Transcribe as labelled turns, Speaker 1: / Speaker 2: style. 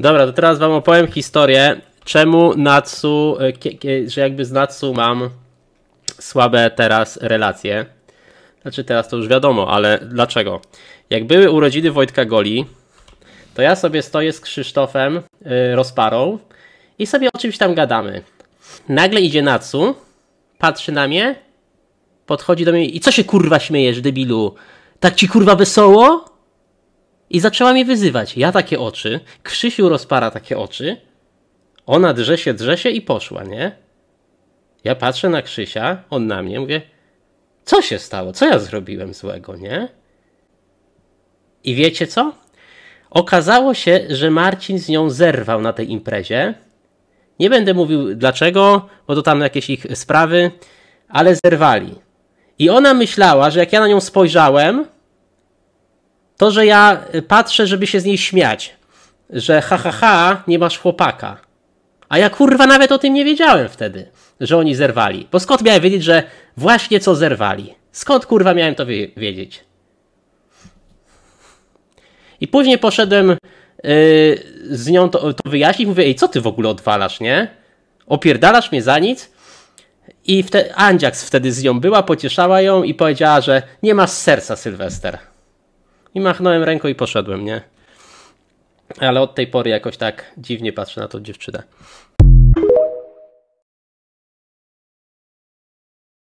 Speaker 1: Dobra, to teraz wam opowiem historię, czemu Natsu, e, że jakby z Natsu mam słabe teraz relacje. Znaczy teraz to już wiadomo, ale dlaczego? Jak były urodziny Wojtka Goli, to ja sobie stoję z Krzysztofem yy, Rozparą i sobie o czymś tam gadamy. Nagle idzie Natsu, patrzy na mnie, podchodzi do mnie i co się kurwa śmiejesz, debilu? Tak ci kurwa wesoło? I zaczęła mnie wyzywać. Ja takie oczy, Krzysiu rozpara takie oczy. Ona drze się, drze się i poszła, nie? Ja patrzę na Krzysia, on na mnie, mówię, co się stało? Co ja zrobiłem złego, nie? I wiecie co? Okazało się, że Marcin z nią zerwał na tej imprezie. Nie będę mówił dlaczego, bo to tam jakieś ich sprawy, ale zerwali. I ona myślała, że jak ja na nią spojrzałem, to, że ja y, patrzę, żeby się z niej śmiać, że ha, ha, ha, nie masz chłopaka. A ja kurwa nawet o tym nie wiedziałem wtedy, że oni zerwali. Bo skąd miałem wiedzieć, że właśnie co zerwali? Skąd kurwa miałem to wiedzieć? I później poszedłem yy, z nią to, to wyjaśnić. Mówię, ej, co ty w ogóle odwalasz, nie? Opierdalasz mnie za nic? I wte, Andziaks wtedy z nią była, pocieszała ją i powiedziała, że nie masz serca, Sylwester. I machnąłem ręką i poszedłem, nie? Ale od tej pory jakoś tak dziwnie patrzę na tą dziewczynę.